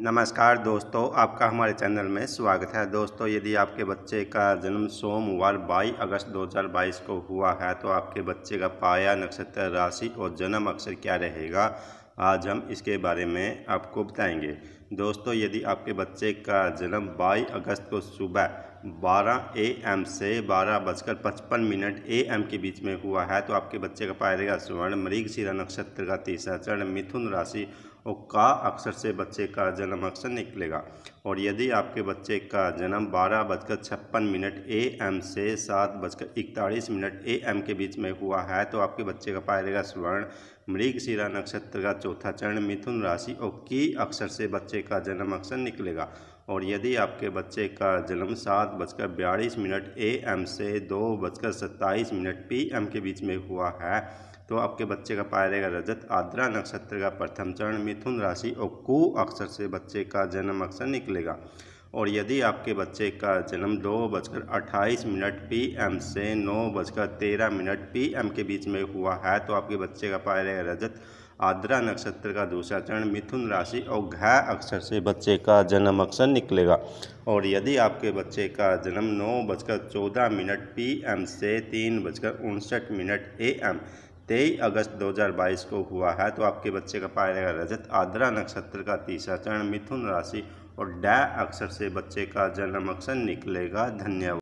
नमस्कार दोस्तों आपका हमारे चैनल में स्वागत है दोस्तों यदि आपके बच्चे का जन्म सोमवार 22 अगस्त 2022 को हुआ है तो आपके बच्चे का पाया नक्षत्र राशि और जन्म अक्षर क्या रहेगा आज हम इसके बारे में आपको बताएंगे दोस्तों यदि आपके बच्चे का जन्म 22 अगस्त को सुबह 12 ए एम से बारह बजकर पचपन मिनट ए एम के बीच में हुआ है तो आपके बच्चे का पाया जाएगा स्वर्ण मृगशिरा नक्षत्र का तीसरा चरण मिथुन राशि और का अक्षर से बच्चे का जन्म अक्षर निकलेगा और यदि आपके बच्चे का जन्म बारह बजकर छप्पन मिनट ए एम से सात बजकर इकतालीस मिनट ए एम के बीच में हुआ है तो आपके बच्चे का पाया जाएगा स्वर्ण मृगशिरा नक्षत्र का चौथा चरण मिथुन राशि और की अक्षर से बच्चे का जन्म अक्षर निकलेगा और यदि आपके बच्चे का जन्म सात बजकर बयालीस मिनट ए एम से दो बजकर सत्ताईस मिनट पी एम के बीच में हुआ है तो आपके बच्चे का पाया जाएगा रजत आद्रा नक्षत्र का प्रथम चरण मिथुन राशि और कु अक्षर से बच्चे का जन्म अक्षर निकलेगा और यदि आपके बच्चे का जन्म दो बजकर अट्ठाईस मिनट पी एम से नौ बजकर तेरह मिनट पी एम के बीच में हुआ है तो आपके बच्चे का पाया जाएगा रजत आद्रा नक्षत्र का दूसरा चरण मिथुन राशि और घ अक्षर से बच्चे का जन्म अक्षर निकलेगा और यदि आपके बच्चे का जन्म नौ बजकर चौदह मिनट पी एम से तीन बजकर उनसठ मिनट ए एम तेईस अगस्त 2022 को हुआ है तो आपके बच्चे का पाया जाएगा रजत आद्रा नक्षत्र का तीसरा चरण मिथुन राशि और ड अक्षर से बच्चे का जन्म अक्षर निकलेगा धन्यवाद